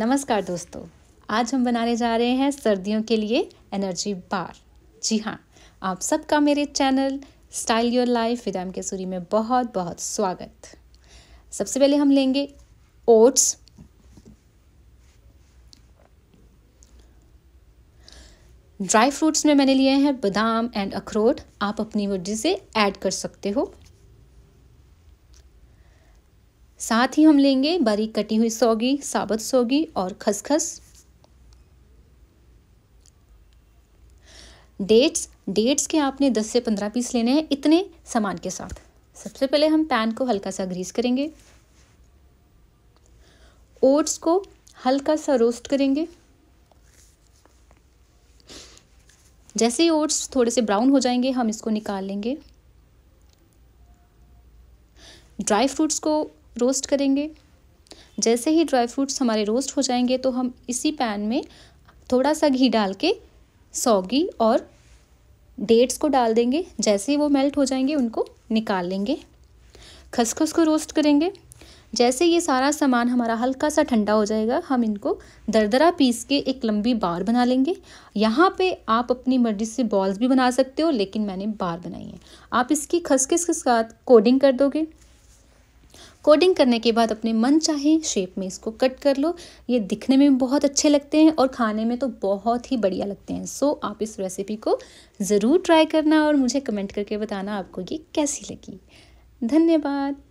नमस्कार दोस्तों आज हम बनाने जा रहे हैं सर्दियों के लिए एनर्जी बार जी हाँ आप सबका मेरे channel style your life with M केसुरी में बहुत बहुत स्वागत सबसे पहले हम लेंगे ओट्स ड्राई फ्रूट्स में मैंने लिए हैं बादाम एंड अखरोट आप अपनी मर्जी से ऐड कर सकते हो साथ ही हम लेंगे बारीक कटी हुई सौगी साबुत सौगी और खसखस डेट्स डेट्स के आपने 10 से 15 पीस लेने हैं इतने सामान के साथ सबसे पहले हम पैन को हल्का सा ग्रीस करेंगे ओट्स को हल्का सा रोस्ट करेंगे जैसे ही ओट्स थोड़े से ब्राउन हो जाएंगे हम इसको निकाल लेंगे ड्राई फ्रूट्स को रोस्ट करेंगे जैसे ही ड्राई फ्रूट्स हमारे रोस्ट हो जाएंगे तो हम इसी पैन में थोड़ा सा घी डाल के सौगी और डेट्स को डाल देंगे जैसे ही वो मेल्ट हो जाएंगे उनको निकाल लेंगे खसखस को रोस्ट करेंगे जैसे ये सारा सामान हमारा हल्का सा ठंडा हो जाएगा हम इनको दरदरा पीस के एक लंबी बार बना लेंगे यहाँ पे आप अपनी मर्जी से बॉल्स भी बना सकते हो लेकिन मैंने बार बनाई है आप इसकी खसखस के साथ कोडिंग कर दोगे कोडिंग करने के बाद अपने मन चाहे शेप में इसको कट कर लो ये दिखने में बहुत अच्छे लगते हैं और खाने में तो बहुत ही बढ़िया लगते हैं सो so, आप इस रेसिपी को ज़रूर ट्राई करना और मुझे कमेंट करके बताना आपको ये कैसी लगी धन्यवाद